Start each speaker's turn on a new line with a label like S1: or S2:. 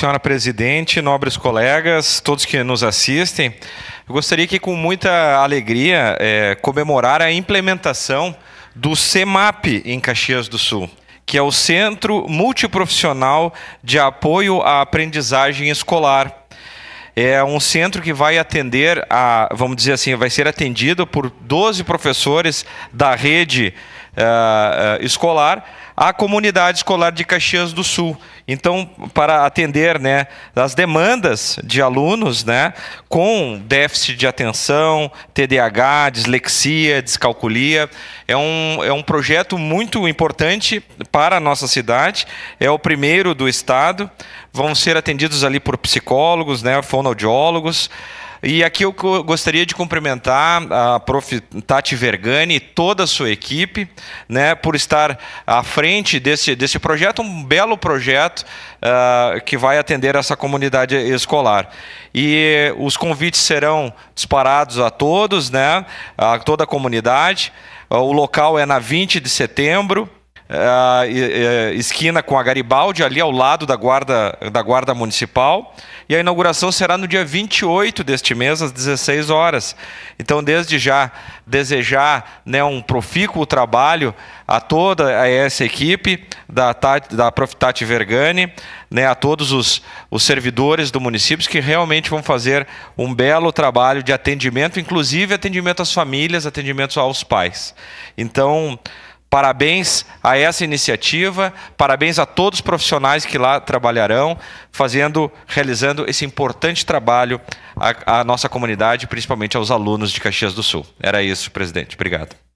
S1: senhora presidente, nobres colegas, todos que nos assistem. Eu gostaria que, com muita alegria, é, comemorar a implementação do CEMAP em Caxias do Sul, que é o Centro Multiprofissional de Apoio à Aprendizagem Escolar é um centro que vai atender a, vamos dizer assim, vai ser atendido por 12 professores da rede uh, escolar à comunidade escolar de Caxias do Sul. Então, para atender né, as demandas de alunos né, com déficit de atenção, TDAH, dislexia, descalculia, é um, é um projeto muito importante para a nossa cidade, é o primeiro do Estado. Vão ser atendidos ali por psicólogos, né, fonoaudiólogos. E aqui eu gostaria de cumprimentar a prof. Tati Vergani e toda a sua equipe né, por estar à frente desse, desse projeto, um belo projeto uh, que vai atender essa comunidade escolar. E os convites serão disparados a todos, né, a toda a comunidade. Ah, o local é na 20 de setembro, uh, esquina com a Garibaldi, ali ao lado da guarda, da guarda Municipal. E a inauguração será no dia 28 deste mês, às 16 horas. Então, desde já, desejar né, um profícuo trabalho a toda essa equipe da, da Tati Vergani, né, a todos os, os servidores do município que realmente vão fazer um belo trabalho de atendimento, inclusive atendimento às famílias, atendimento aos pais. Então, Parabéns a essa iniciativa, parabéns a todos os profissionais que lá trabalharão, fazendo, realizando esse importante trabalho à, à nossa comunidade, principalmente aos alunos de Caxias do Sul. Era isso, presidente. Obrigado.